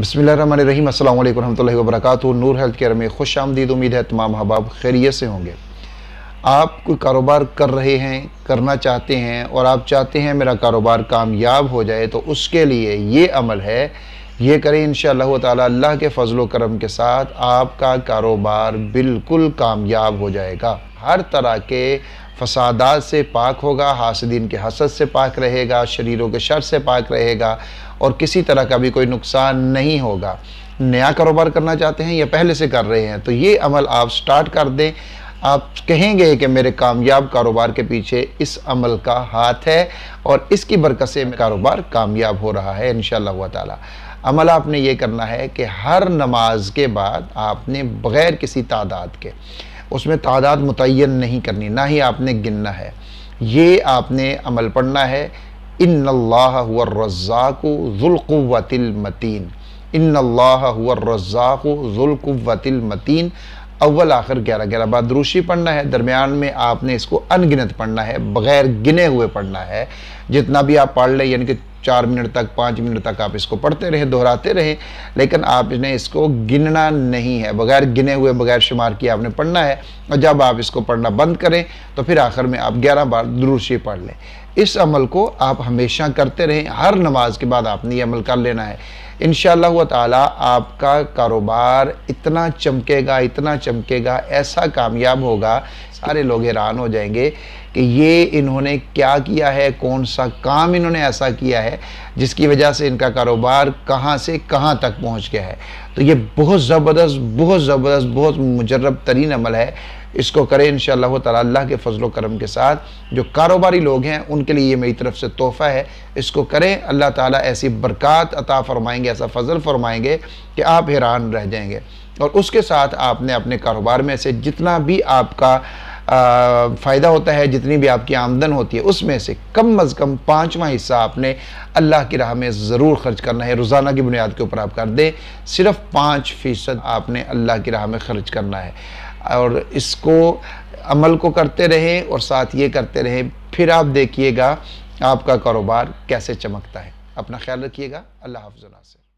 बसमीम अल्लाम वरक नूर हेल्थ केयर में खुश आमदीद उम्मीद है तमाम हबाब खैरियत से होंगे आप कोई कारोबार कर रहे हैं करना चाहते हैं और आप चाहते हैं मेरा कारोबार कामयाब हो जाए तो उसके लिए ये अमल है ये करें इन अल्लाह के फजल करम के साथ आपका कारोबार बिल्कुल कामयाब हो जाएगा हर तरह के फसादात से पाक होगा हासदीन के हसद से पाक रहेगा शरीरों के शर से पाक रहेगा और किसी तरह का भी कोई नुकसान नहीं होगा नया कारोबार करना चाहते हैं या पहले से कर रहे हैं तो ये अमल आप स्टार्ट कर दें आप कहेंगे कि मेरे कामयाब कारोबार के पीछे इस अमल का हाथ है और इसकी बरकत से कारोबार कामयाब हो रहा है इन ताला अमल आपने ये करना है कि हर नमाज के बाद आपने बग़ैर किसी तादाद के उसमें तादाद मुतन नहीं करनी ना ही आपने गिनना है ये आपने अमल पढ़ना है इन अल्लाह रज़ाक़ुल्क़ुवतिलमतीन इन अल्लाह अव्वल आखिर ग्यारह ग्यारह बाद द्रूशी पढ़ना है दरमियान में आपने इसको अनगिनत पढ़ना है बग़ैर गिने हुए पढ़ना है जितना भी आप पढ़ लें यानी कि चार मिनट तक पाँच मिनट तक आप इसको पढ़ते रहें दोहराते रहें लेकिन आपने इसको गिनना नहीं है बगैर गिने हुए बगैर शुमार किए आपने पढ़ना है और जब आप इसको पढ़ना बंद करें तो फिर आखिर में आप ग्यारह बार दुरुशी पढ़ लें इस अमल को आप हमेशा करते रहें हर नमाज के बाद आपने ये अमल कर लेना है इन शह आपका कारोबार इतना चमकेगा इतना चमकेगा ऐसा कामयाब होगा सारे लोग हैरान हो जाएंगे कि ये इन्होंने क्या किया है कौन सा काम इन्होंने ऐसा किया है जिसकी वजह से इनका कारोबार कहाँ से कहाँ तक पहुँच गया है तो ये बहुत ज़बरदस्त बहुत ज़बरदस्त बहुत मुजरब तरीन अमल है इसको करें इन तला के फजल करम के साथ जो कारोबारी लोग हैं उनके लिए ये मेरी तरफ से तोहफ़ा है इसको करें अल्लाह ताला ऐसी बरक़ात अता फ़रमाएंगे ऐसा फजल फरमाएंगे कि आप हैरान रह जाएंगे और उसके साथ आपने अपने कारोबार में से जितना भी आपका फ़ायदा होता है जितनी भी आपकी आमदन होती है उसमें से कम अज़ कम पाँचवा हिस्सा आपने अल्लाह की राह में ज़रूर खर्च करना है रोज़ाना की बुनियाद के ऊपर आप कर दें सिर्फ पाँच फ़ीसद आपने अल्लाह की राह में ख़र्च करना है और इसको अमल को करते रहें और साथ ये करते रहें फिर आप देखिएगा आपका कारोबार कैसे चमकता है अपना ख्याल रखिएगा अल्लाह हाफ से